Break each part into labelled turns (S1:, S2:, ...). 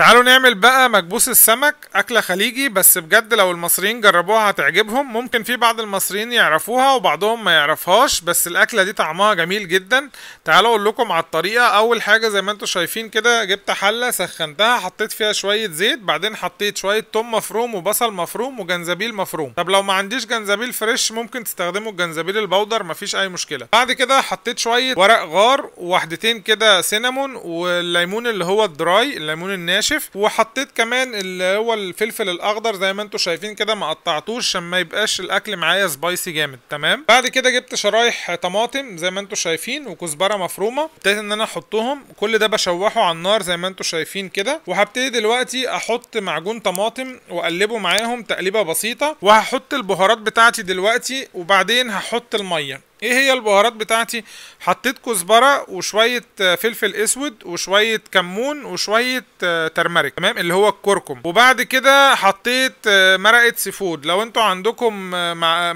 S1: تعالوا نعمل بقى مكبوس السمك أكلة خليجي بس بجد لو المصريين جربوها هتعجبهم ممكن في بعض المصريين يعرفوها وبعضهم ما يعرفهاش بس الأكلة دي طعمها جميل جدا تعالوا أقول لكم على الطريقة أول حاجة زي ما انتم شايفين كده جبت حلة سخنتها حطيت فيها شوية زيت بعدين حطيت شوية توم مفروم وبصل مفروم وجنزبيل مفروم طب لو ما عنديش جنزبيل فريش ممكن تستخدموا الجنزبيل البودر مفيش أي مشكلة بعد كده حطيت شوية ورق غار وواحدتين كده سينامون والليمون اللي هو الدراي الليمون الناشف ناشف وحطيت كمان اللي هو الفلفل الاخضر زي ما انتم شايفين كده ما قطعتوش عشان ما يبقاش الاكل معايا سبايسي جامد تمام بعد كده جبت شرايح طماطم زي ما انتم شايفين وكزبره مفرومه ابتديت ان انا احطهم كل ده بشوحه على النار زي ما انتم شايفين كده وهبتدي دلوقتي احط معجون طماطم واقلبه معاهم تقليبه بسيطه وهحط البهارات بتاعتي دلوقتي وبعدين هحط الميه ايه هي البهارات بتاعتي حطيت كزبره وشويه آه، فلفل اسود وشويه كمون وشويه آه، ترمرك تمام اللي هو الكركم وبعد كده حطيت آه، مرقه سيفود لو انتوا عندكم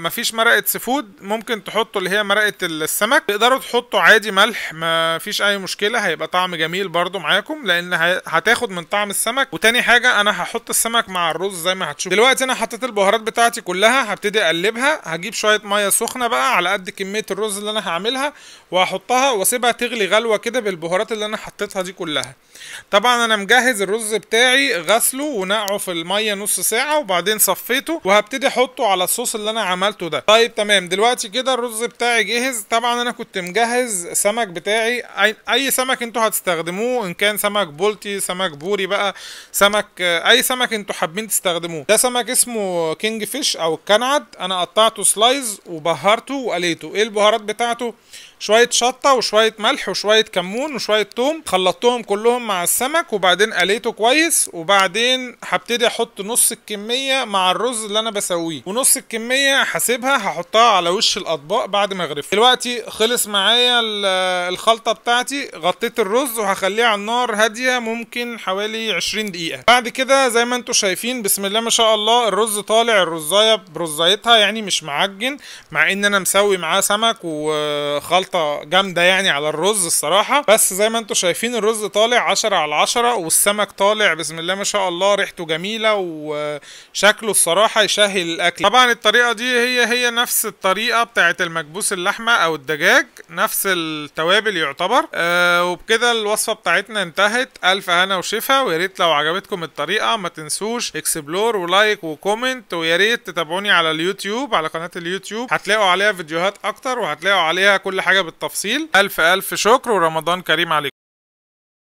S1: مفيش مرقه سيفود ممكن تحطوا اللي هي مرقه السمك تقدروا تحطوا عادي ملح مفيش اي مشكله هيبقى طعم جميل برده معاكم لان هتاخد من طعم السمك وتاني حاجه انا هحط السمك مع الرز زي ما هتشوف دلوقتي انا حطيت البهارات بتاعتي كلها هبتدي اقلبها هجيب شويه ميه سخنه بقى على قد كميه كميه الرز اللي انا هعملها وهحطها واسيبها تغلي غلوه كده بالبهارات اللي انا حطيتها دي كلها طبعا انا مجهز الرز بتاعي غسله ونقعه في الميه نص ساعه وبعدين صفيته وهبتدي احطه على الصوص اللي انا عملته ده طيب تمام دلوقتي كده الرز بتاعي جهز طبعا انا كنت مجهز سمك بتاعي اي سمك انتوا هتستخدموه ان كان سمك بولتي سمك بوري بقى سمك اي سمك انتوا حابين تستخدموه ده سمك اسمه كينج فيش او الكنعد انا قطعته سلايز وبهرته وقليته ايه البهارات بتاعته شويه شطه وشويه ملح وشويه كمون وشويه توم خلطتهم كلهم مع السمك وبعدين قليته كويس وبعدين هبتدي احط نص الكميه مع الرز اللي انا بسويه ونص الكميه هسيبها هحطها على وش الاطباق بعد ما اغرف دلوقتي خلص معايا الخلطه بتاعتي غطيت الرز وهخليه على النار هاديه ممكن حوالي 20 دقيقه بعد كده زي ما انتم شايفين بسم الله ما شاء الله الرز طالع الرزايه برزايتها يعني مش معجن مع ان انا مسوي معاه سمك وخلطه جامده يعني على الرز الصراحه بس زي ما انتم شايفين الرز طالع 10 على 10 والسمك طالع بسم الله ما شاء الله ريحته جميله وشكله الصراحه يشهي الاكل طبعا الطريقه دي هي هي نفس الطريقه بتاعه المكبوس اللحمه او الدجاج نفس التوابل يعتبر آه وبكده الوصفه بتاعتنا انتهت الف هنا وشفا ويا ريت لو عجبتكم الطريقه ما تنسوش اكسبلور ولايك وكومنت ويا ريت تتابعوني على اليوتيوب على قناه اليوتيوب هتلاقوا عليها فيديوهات اكتر اكتر وهتلاقوا عليها كل حاجه بالتفصيل الف الف شكر ورمضان كريم عليكم